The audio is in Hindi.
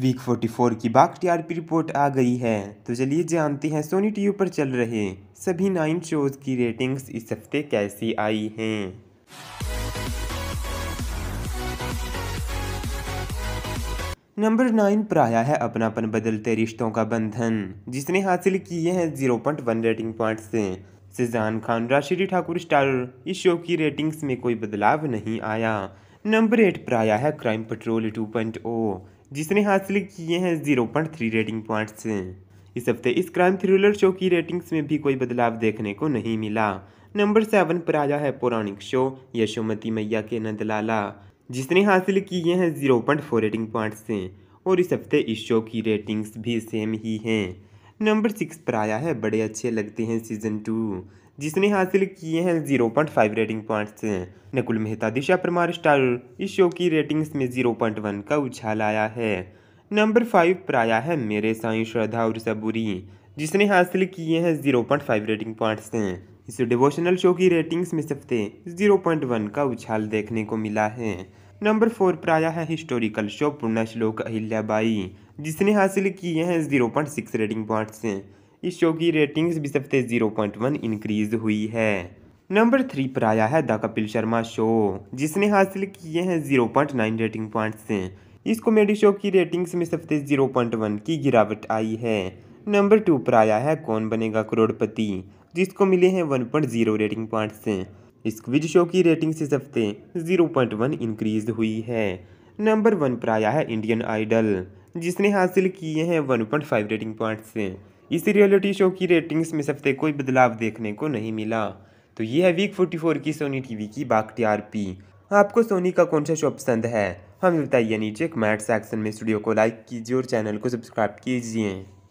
वीक 44 की बाग टीआरपी रिपोर्ट आ गई है तो चलिए जानते हैं सोनी टीवी पर चल रहे सभी नाइन शोज की रेटिंग्स इस हफ्ते कैसी आई हैं नंबर नाइन पर आया है अपनापन बदलते रिश्तों का बंधन जिसने हासिल किए हैं zero point one rating point से सिजान खान राशि ठाकुर स्टार इस शो की रेटिंग्स में कोई बदलाव नहीं आया नंबर एट पर आया है crime patrol two point O जिसने हासिल किए हैं zero point three rating points इस हफ्ते इस क्राइम थ्रिलर शो की रेटिंग्स में भी कोई बदलाव देखने को नहीं मिला नंबर सेवन पर आया है पौराणिक शो यशोमती मैया के नंदलाला जिसने हासिल किए हैं zero point four rating points और इस हफ्ते इस शो की रेटिंग्स भी सेम ही हैं नंबर सिक्स पर आया है बड़े अच्छे लगते हैं सीजन टू जिसने हासिल किए हैं zero point five rating points Nakul Mehta Disha Parmar star इस शो की रेटिंग्स में जीरो पॉइंट वन का उछाल आया है नंबर फाइव पर आया है मेरे साई श्रद्धा और सबूरी जिसने हासिल किए हैं zero point five rating points इस डिवोशनल शो की रेटिंग्स में सबसे जीरो पॉइंट वन का उछाल देखने को मिला है नंबर फोर पर आया है हिस्टोरिकल शो पूर्ण श्लोक अहिल्याबाई जिसने हासिल किए हैं zero point six rating points इस शो की रेटिंग्स भी सबसे जीरो पॉइंट वन इंक्रीज हुई है नंबर थ्री पर आया है द कपिल शर्मा शो जिसने हासिल किए हैं zero point nine rating points इस कॉमेडी शो की रेटिंग्स में सबसे जीरो पॉइंट वन की गिरावट आई है नंबर टू पर आया है कौन बनेगा करोड़पति जिसको मिले हैं one point zero rating points quiz show की रेटिंग से सबसे जीरो पॉइंट वन इंक्रीज हुई है नंबर वन पर आया है इंडियन आइडल जिसने हासिल किए हैं one point five rating points इस रियलिटी शो की रेटिंग्स में सबसे कोई बदलाव देखने को नहीं मिला तो ये है वीक 44 की सोनी टीवी की बाग टी आपको सोनी का कौन सा शो पसंद है हमें बताइए नीचे कमेंट सेक्शन में स्टूडियो को लाइक कीजिए और चैनल को सब्सक्राइब कीजिए